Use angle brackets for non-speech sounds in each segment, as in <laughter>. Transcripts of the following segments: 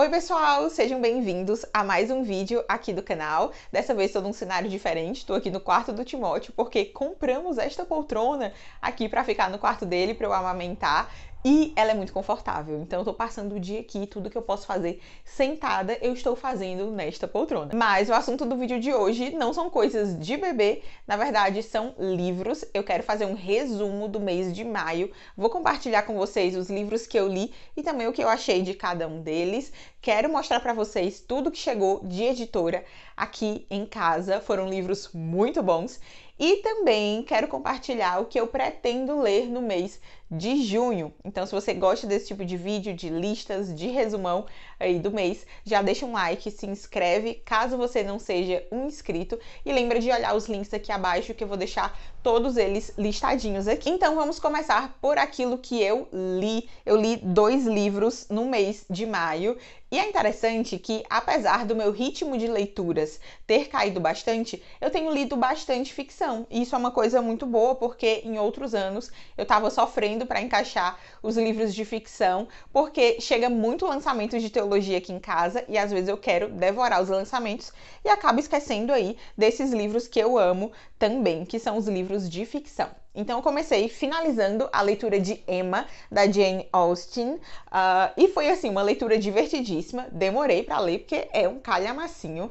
Oi pessoal, sejam bem-vindos a mais um vídeo aqui do canal. Dessa vez estou num cenário diferente, estou aqui no quarto do Timóteo porque compramos esta poltrona aqui para ficar no quarto dele para eu amamentar e ela é muito confortável. Então eu tô passando o dia aqui, tudo que eu posso fazer sentada, eu estou fazendo nesta poltrona. Mas o assunto do vídeo de hoje não são coisas de bebê, na verdade são livros. Eu quero fazer um resumo do mês de maio. Vou compartilhar com vocês os livros que eu li e também o que eu achei de cada um deles. Quero mostrar para vocês tudo que chegou de editora aqui em casa. Foram livros muito bons. E também quero compartilhar o que eu pretendo ler no mês de junho. Então, se você gosta desse tipo de vídeo, de listas, de resumão aí do mês, já deixa um like, se inscreve, caso você não seja um inscrito, e lembra de olhar os links aqui abaixo que eu vou deixar todos eles listadinhos aqui. Então, vamos começar por aquilo que eu li. Eu li dois livros no mês de maio e é interessante que, apesar do meu ritmo de leituras ter caído bastante, eu tenho lido bastante ficção. E isso é uma coisa muito boa, porque em outros anos eu estava sofrendo correndo para encaixar os livros de ficção, porque chega muito lançamento de teologia aqui em casa e às vezes eu quero devorar os lançamentos e acabo esquecendo aí desses livros que eu amo também, que são os livros de ficção. Então eu comecei finalizando a leitura de Emma da Jane Austen uh, e foi assim uma leitura divertidíssima. Demorei para ler porque é um calhamacinho,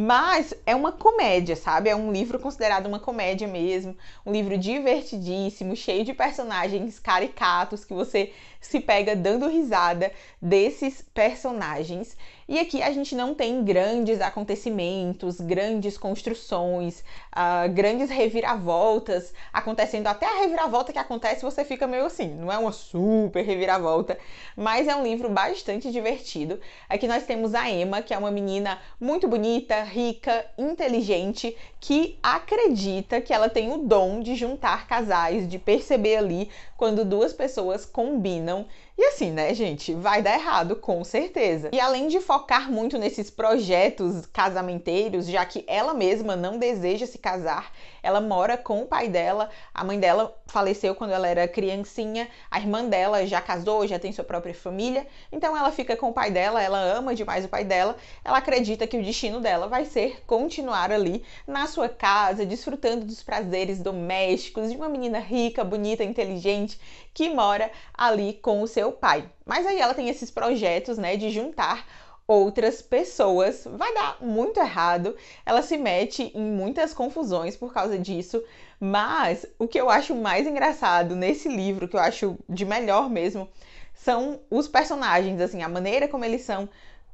mas é uma comédia, sabe? É um livro considerado uma comédia mesmo. Um livro divertidíssimo, cheio de personagens caricatos que você se pega dando risada desses personagens. E aqui a gente não tem grandes acontecimentos, grandes construções, uh, grandes reviravoltas acontecendo. Até a reviravolta que acontece você fica meio assim, não é uma super reviravolta, mas é um livro bastante divertido. Aqui nós temos a Emma, que é uma menina muito bonita, rica, inteligente, que acredita que ela tem o dom de juntar casais, de perceber ali quando duas pessoas combinam e assim, né, gente, vai dar errado, com certeza. E além de focar muito nesses projetos casamenteiros, já que ela mesma não deseja se casar, ela mora com o pai dela, a mãe dela faleceu quando ela era criancinha, a irmã dela já casou, já tem sua própria família, então ela fica com o pai dela, ela ama demais o pai dela, ela acredita que o destino dela vai ser continuar ali na sua casa, desfrutando dos prazeres domésticos de uma menina rica, bonita, inteligente que mora ali com o seu meu pai. Mas aí ela tem esses projetos, né, de juntar outras pessoas. Vai dar muito errado. Ela se mete em muitas confusões por causa disso. Mas o que eu acho mais engraçado nesse livro, que eu acho de melhor mesmo, são os personagens, assim, a maneira como eles são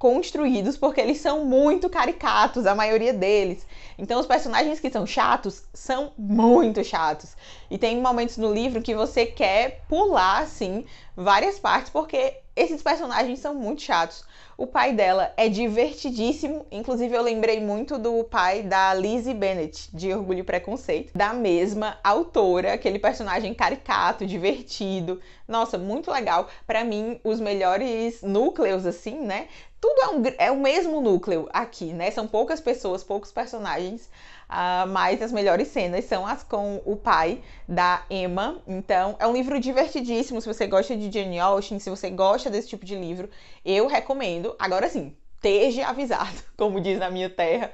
construídos porque eles são muito caricatos, a maioria deles. Então os personagens que são chatos são muito chatos. E tem momentos no livro que você quer pular assim várias partes porque esses personagens são muito chatos. O pai dela é divertidíssimo, inclusive eu lembrei muito do pai da Lizzie Bennett, de Orgulho e Preconceito, da mesma autora, aquele personagem caricato, divertido. Nossa, muito legal. Para mim, os melhores núcleos, assim, né? Tudo é, um, é o mesmo núcleo aqui, né? São poucas pessoas, poucos personagens, Uh, mas as melhores cenas são as com o pai da Emma. Então, é um livro divertidíssimo. Se você gosta de Jane Austen, se você gosta desse tipo de livro, eu recomendo. Agora sim, esteja avisado, <laughs> como diz na minha terra.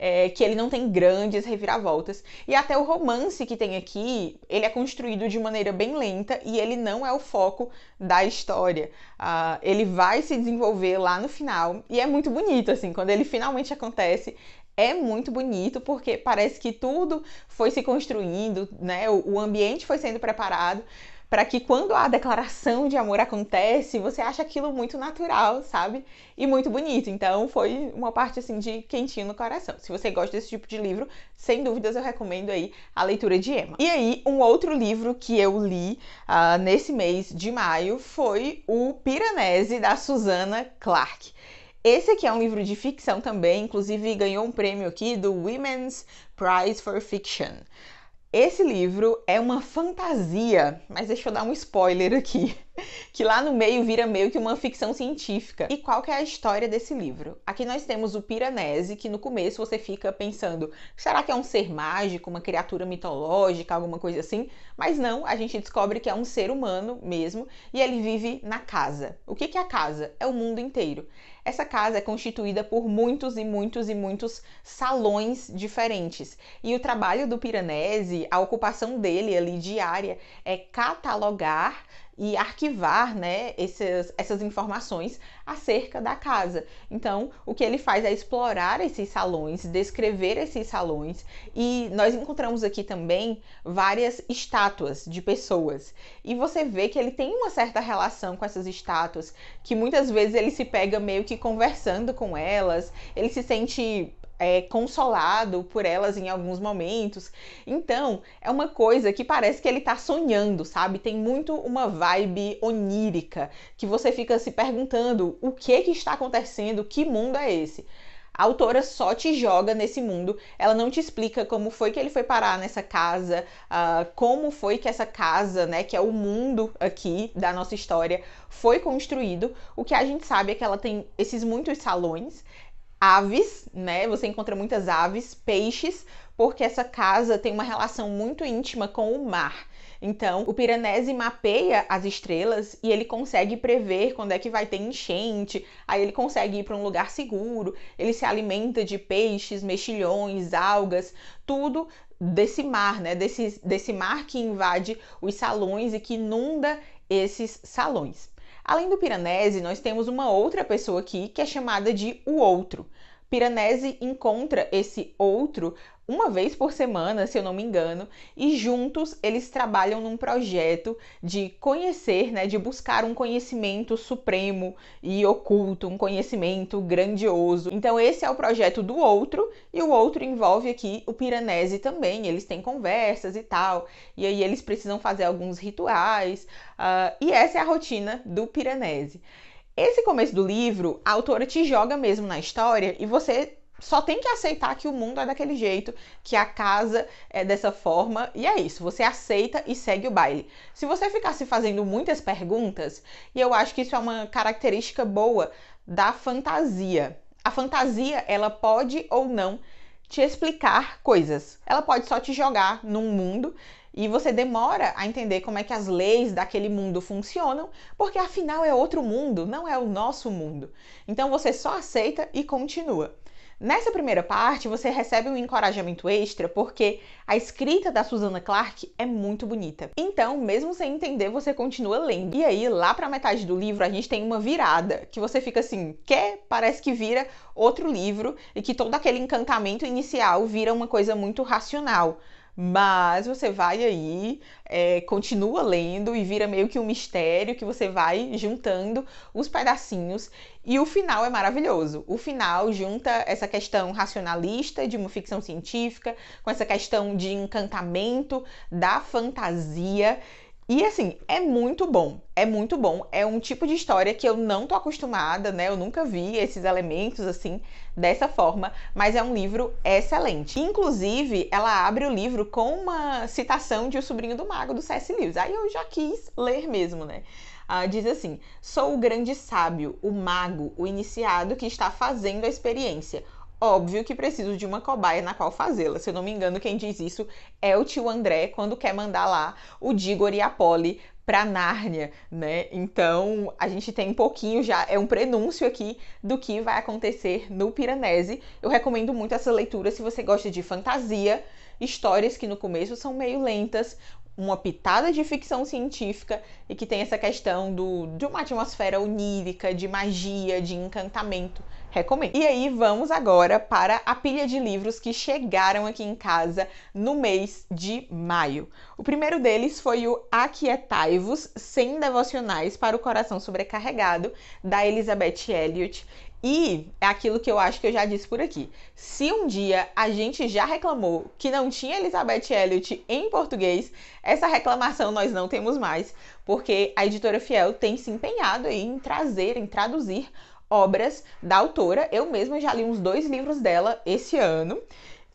É, que ele não tem grandes reviravoltas. E até o romance que tem aqui, ele é construído de maneira bem lenta e ele não é o foco da história. Uh, ele vai se desenvolver lá no final e é muito bonito, assim, quando ele finalmente acontece, é muito bonito porque parece que tudo foi se construindo, né? O, ambiente foi sendo preparado para que quando a declaração de amor acontece, você acha aquilo muito natural, sabe? E muito bonito. Então foi uma parte assim de quentinho no coração. Se você gosta desse tipo de livro, sem dúvidas eu recomendo aí a leitura de Emma. E aí, um outro livro que eu li uh, nesse mês de maio foi o Piranesi da Susana Clarke. Esse aqui é um livro de ficção também, inclusive ganhou um prêmio aqui do Women's Prize for Fiction. Esse livro é uma fantasia, mas deixa eu dar um spoiler aqui, <laughs> que lá no meio vira meio que uma ficção científica. E qual que é a história desse livro? Aqui nós temos o Piranesi, que no começo você fica pensando, será que é um ser mágico, uma criatura mitológica, alguma coisa assim? Mas não, a gente descobre que é um ser humano mesmo, e ele vive na casa. O que, que é a casa? É o mundo inteiro essa casa é constituída por muitos e muitos e muitos salões diferentes. E o trabalho do Piranesi, a ocupação dele ali diária, é catalogar e arquivar né, essas, essas informações acerca da casa. Então, o que ele faz é explorar esses salões, descrever esses salões, e nós encontramos aqui também várias estátuas de pessoas. E você vê que ele tem uma certa relação com essas estátuas, que muitas vezes ele se pega meio que conversando com elas, ele se sente é, consolado por elas em alguns momentos. Então, é uma coisa que parece que ele tá sonhando, sabe? Tem muito uma vibe onírica, que você fica se perguntando o que que está acontecendo, que mundo é esse? A autora só te joga nesse mundo, ela não te explica como foi que ele foi parar nessa casa, uh, como foi que essa casa, né, que é o mundo aqui da nossa história, foi construído. O que a gente sabe é que ela tem esses muitos salões, aves, né? Você encontra muitas aves, peixes, porque essa casa tem uma relação muito íntima com o mar. Então, o Piranesi mapeia as estrelas e ele consegue prever quando é que vai ter enchente, aí ele consegue ir para um lugar seguro, ele se alimenta de peixes, mexilhões, algas, tudo desse mar, né? Desse, desse mar que invade os salões e que inunda esses salões. Além do Piranesi, nós temos uma outra pessoa aqui que é chamada de o outro. Piranesi encontra esse outro uma vez por semana, se eu não me engano, e juntos eles trabalham num projeto de conhecer, né, de buscar um conhecimento supremo e oculto, um conhecimento grandioso. Então esse é o projeto do outro e o outro envolve aqui o Piranesi também. Eles têm conversas e tal, e aí eles precisam fazer alguns rituais uh, e essa é a rotina do Piranesi. Esse começo do livro, a autora te joga mesmo na história e você só tem que aceitar que o mundo é daquele jeito, que a casa é dessa forma, e é isso. Você aceita e segue o baile. Se você ficar se fazendo muitas perguntas, e eu acho que isso é uma característica boa da fantasia. A fantasia, ela pode ou não te explicar coisas. Ela pode só te jogar num mundo e você demora a entender como é que as leis daquele mundo funcionam, porque afinal é outro mundo, não é o nosso mundo. Então você só aceita e continua. Nessa primeira parte, você recebe um encorajamento extra porque a escrita da Susana Clark é muito bonita. Então, mesmo sem entender, você continua lendo. E aí, lá para metade do livro, a gente tem uma virada que você fica assim, que parece que vira outro livro e que todo aquele encantamento inicial vira uma coisa muito racional mas você vai aí, é, continua lendo e vira meio que um mistério que você vai juntando os pedacinhos e o final é maravilhoso. O final junta essa questão racionalista de uma ficção científica com essa questão de encantamento da fantasia e assim, é muito bom, é muito bom. É um tipo de história que eu não tô acostumada, né? Eu nunca vi esses elementos assim dessa forma, mas é um livro excelente. Inclusive, ela abre o livro com uma citação de O Sobrinho do Mago do C.S. Lewis. Aí eu já quis ler mesmo, né? Ah, diz assim: Sou o grande sábio, o mago, o iniciado que está fazendo a experiência Óbvio que preciso de uma cobaia na qual fazê-la. Se eu não me engano, quem diz isso é o tio André quando quer mandar lá o Digor e a Polly para Nárnia, né? Então, a gente tem um pouquinho já, é um prenúncio aqui do que vai acontecer no Piranesi. Eu recomendo muito essa leitura se você gosta de fantasia, histórias que no começo são meio lentas, uma pitada de ficção científica e que tem essa questão do, de uma atmosfera onírica, de magia, de encantamento recomendo. E aí vamos agora para a pilha de livros que chegaram aqui em casa no mês de maio. O primeiro deles foi o Aquietai-vos, sem devocionais para o coração sobrecarregado, da Elizabeth Elliot. E é aquilo que eu acho que eu já disse por aqui. Se um dia a gente já reclamou que não tinha Elizabeth Elliot em português, essa reclamação nós não temos mais, porque a editora Fiel tem se empenhado em trazer, em traduzir obras da autora. Eu mesma já li uns dois livros dela esse ano.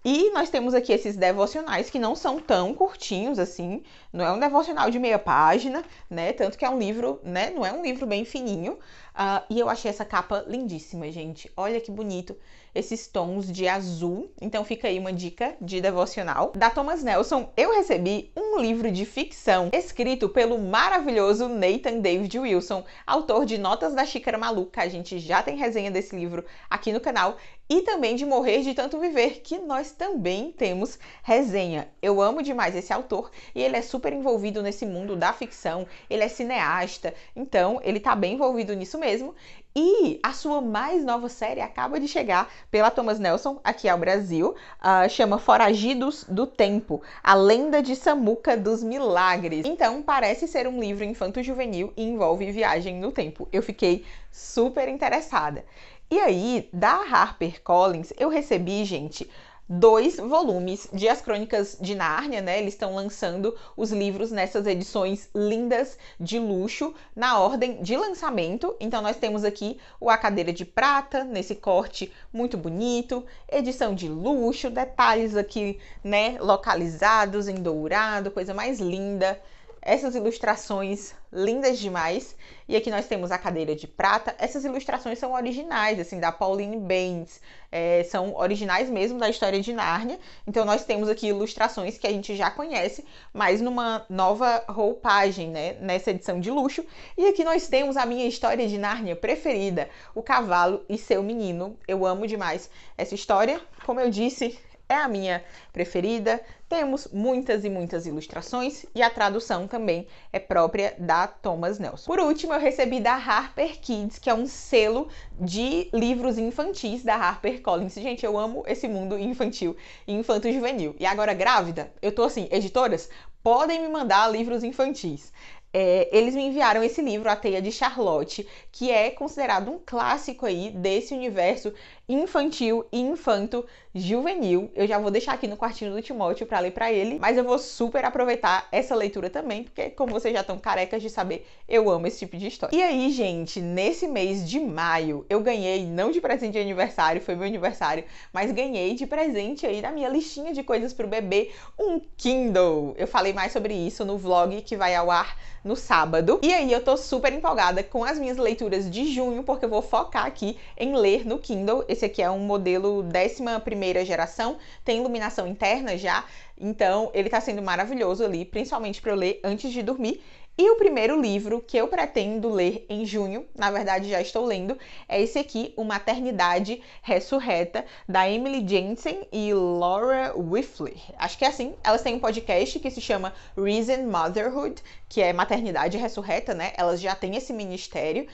E nós temos aqui esses devocionais que não são tão curtinhos assim, não é um devocional de meia página, né? Tanto que é um livro, né? Não é um livro bem fininho, Uh, e eu achei essa capa lindíssima, gente. Olha que bonito esses tons de azul. Então fica aí uma dica de devocional. Da Thomas Nelson, eu recebi um livro de ficção escrito pelo maravilhoso Nathan David Wilson, autor de Notas da Xícara Maluca. A gente já tem resenha desse livro aqui no canal. E também de Morrer de Tanto Viver, que nós também temos resenha. Eu amo demais esse autor e ele é super envolvido nesse mundo da ficção, ele é cineasta, então ele tá bem envolvido nisso mesmo. E a sua mais nova série acaba de chegar pela Thomas Nelson aqui ao Brasil, uh, chama Foragidos do Tempo, a lenda de Samuca dos Milagres. Então, parece ser um livro infanto-juvenil e envolve viagem no tempo. Eu fiquei super interessada. E aí, da Harper Collins eu recebi, gente, dois volumes de As Crônicas de Nárnia, né? Eles estão lançando os livros nessas edições lindas de luxo na ordem de lançamento. Então nós temos aqui o A Cadeira de Prata, nesse corte muito bonito, edição de luxo, detalhes aqui, né, localizados em dourado, coisa mais linda essas ilustrações lindas demais. E aqui nós temos a cadeira de prata. Essas ilustrações são originais, assim, da Pauline Baines. É, são originais mesmo da história de Nárnia. Então nós temos aqui ilustrações que a gente já conhece, mas numa nova roupagem, né? Nessa edição de luxo. E aqui nós temos a minha história de Nárnia preferida, O Cavalo e Seu Menino. Eu amo demais essa história. Como eu disse, é a minha preferida. Temos muitas e muitas ilustrações e a tradução também é própria da Thomas Nelson. Por último, eu recebi da Harper Kids, que é um selo de livros infantis da Harper Collins. Gente, eu amo esse mundo infantil e infanto-juvenil. E agora, grávida, eu tô assim, editoras, podem me mandar livros infantis. É, eles me enviaram esse livro, A Teia de Charlotte, que é considerado um clássico aí desse universo infantil e infanto juvenil. Eu já vou deixar aqui no quartinho do Timóteo para ler para ele, mas eu vou super aproveitar essa leitura também, porque como vocês já estão carecas de saber, eu amo esse tipo de história. E aí, gente, nesse mês de maio, eu ganhei não de presente de aniversário, foi meu aniversário, mas ganhei de presente aí na minha listinha de coisas pro bebê um Kindle. Eu falei mais sobre isso no vlog que vai ao ar no sábado. E aí eu tô super empolgada com as minhas leituras de junho, porque eu vou focar aqui em ler no Kindle. Esse aqui é um modelo 11 primeira geração, tem iluminação interna já, então ele está sendo maravilhoso ali, principalmente para eu ler antes de dormir. E o primeiro livro que eu pretendo ler em junho, na verdade já estou lendo, é esse aqui, O Maternidade Ressurreta, da Emily Jensen e Laura Whiffler. Acho que é assim. Elas têm um podcast que se chama Reason Motherhood, que é Maternidade Ressurreta, né? Elas já têm esse ministério.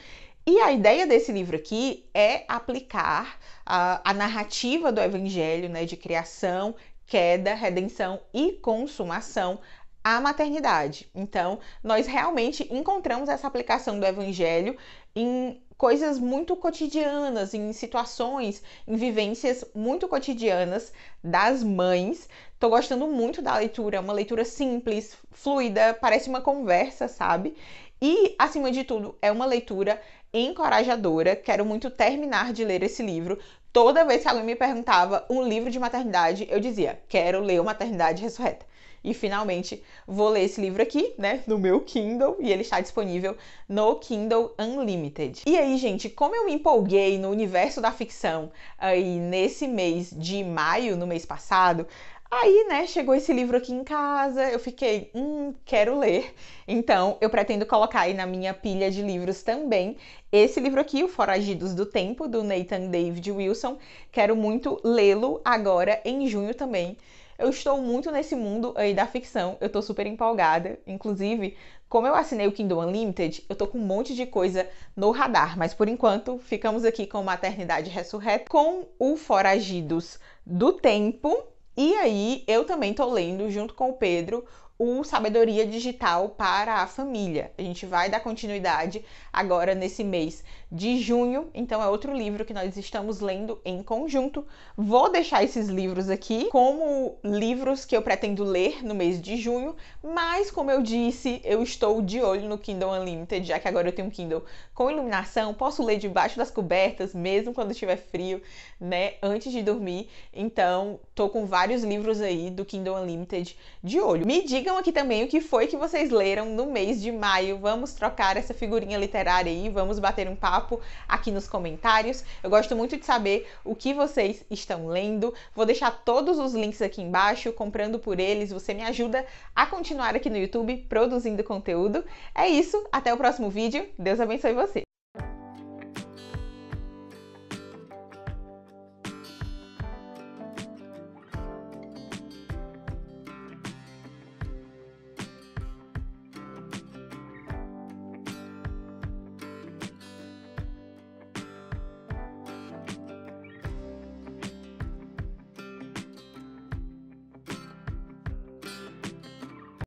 E a ideia desse livro aqui é aplicar a, a narrativa do Evangelho, né, de criação, queda, redenção e consumação à maternidade. Então, nós realmente encontramos essa aplicação do Evangelho em coisas muito cotidianas, em situações, em vivências muito cotidianas das mães. Tô gostando muito da leitura, é uma leitura simples, fluida, parece uma conversa, sabe? E, acima de tudo, é uma leitura encorajadora. Quero muito terminar de ler esse livro. Toda vez que alguém me perguntava um livro de maternidade, eu dizia: quero ler o Maternidade Ressurreta. E finalmente vou ler esse livro aqui, né, no meu Kindle, e ele está disponível no Kindle Unlimited. E aí, gente, como eu me empolguei no universo da ficção aí nesse mês de maio, no mês passado, Aí, né, chegou esse livro aqui em casa, eu fiquei, hum, quero ler. Então, eu pretendo colocar aí na minha pilha de livros também esse livro aqui, O Foragidos do Tempo, do Nathan David Wilson. Quero muito lê-lo agora em junho também. Eu estou muito nesse mundo aí da ficção, eu tô super empolgada. Inclusive, como eu assinei o Kindle Unlimited, eu tô com um monte de coisa no radar, mas por enquanto ficamos aqui com Maternidade Ressurreta, com o Foragidos do Tempo e aí, eu também tô lendo, junto com o Pedro, o Sabedoria Digital para a Família. A gente vai dar continuidade agora nesse mês de junho, então é outro livro que nós estamos lendo em conjunto. Vou deixar esses livros aqui como livros que eu pretendo ler no mês de junho, mas como eu disse, eu estou de olho no Kindle Unlimited, já que agora eu tenho um Kindle com iluminação, posso ler debaixo das cobertas, mesmo quando estiver frio, né, antes de dormir. Então, tô com vários livros aí do Kindle Unlimited de olho. Me diga digam aqui também o que foi que vocês leram no mês de maio. Vamos trocar essa figurinha literária aí, vamos bater um papo aqui nos comentários. Eu gosto muito de saber o que vocês estão lendo. Vou deixar todos os links aqui embaixo, comprando por eles. Você me ajuda a continuar aqui no YouTube produzindo conteúdo. É isso, até o próximo vídeo. Deus abençoe você.